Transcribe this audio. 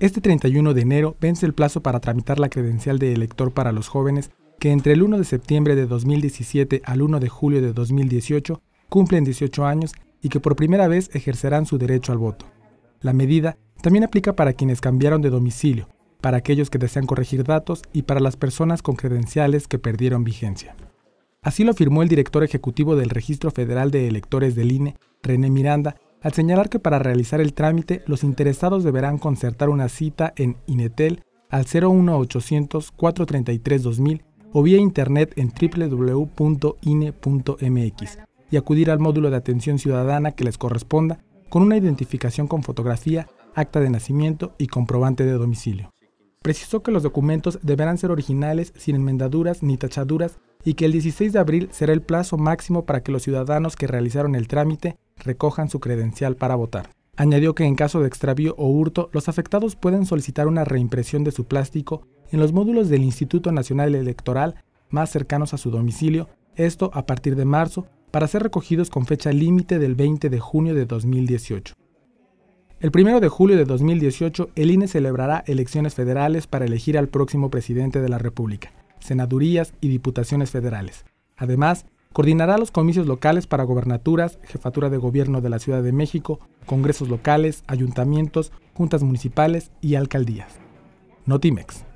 Este 31 de enero vence el plazo para tramitar la credencial de elector para los jóvenes que entre el 1 de septiembre de 2017 al 1 de julio de 2018 cumplen 18 años y que por primera vez ejercerán su derecho al voto. La medida también aplica para quienes cambiaron de domicilio, para aquellos que desean corregir datos y para las personas con credenciales que perdieron vigencia. Así lo firmó el director ejecutivo del Registro Federal de Electores del INE, René Miranda, al señalar que para realizar el trámite los interesados deberán concertar una cita en Inetel al 01800 433 2000 o vía internet en www.ine.mx y acudir al módulo de atención ciudadana que les corresponda con una identificación con fotografía, acta de nacimiento y comprobante de domicilio. Precisó que los documentos deberán ser originales, sin enmendaduras ni tachaduras y que el 16 de abril será el plazo máximo para que los ciudadanos que realizaron el trámite recojan su credencial para votar. Añadió que en caso de extravío o hurto, los afectados pueden solicitar una reimpresión de su plástico en los módulos del Instituto Nacional Electoral más cercanos a su domicilio, esto a partir de marzo, para ser recogidos con fecha límite del 20 de junio de 2018. El 1 de julio de 2018, el INE celebrará elecciones federales para elegir al próximo presidente de la República, senadurías y diputaciones federales. Además, coordinará los comicios locales para gobernaturas, jefatura de gobierno de la Ciudad de México, congresos locales, ayuntamientos, juntas municipales y alcaldías. Notimex.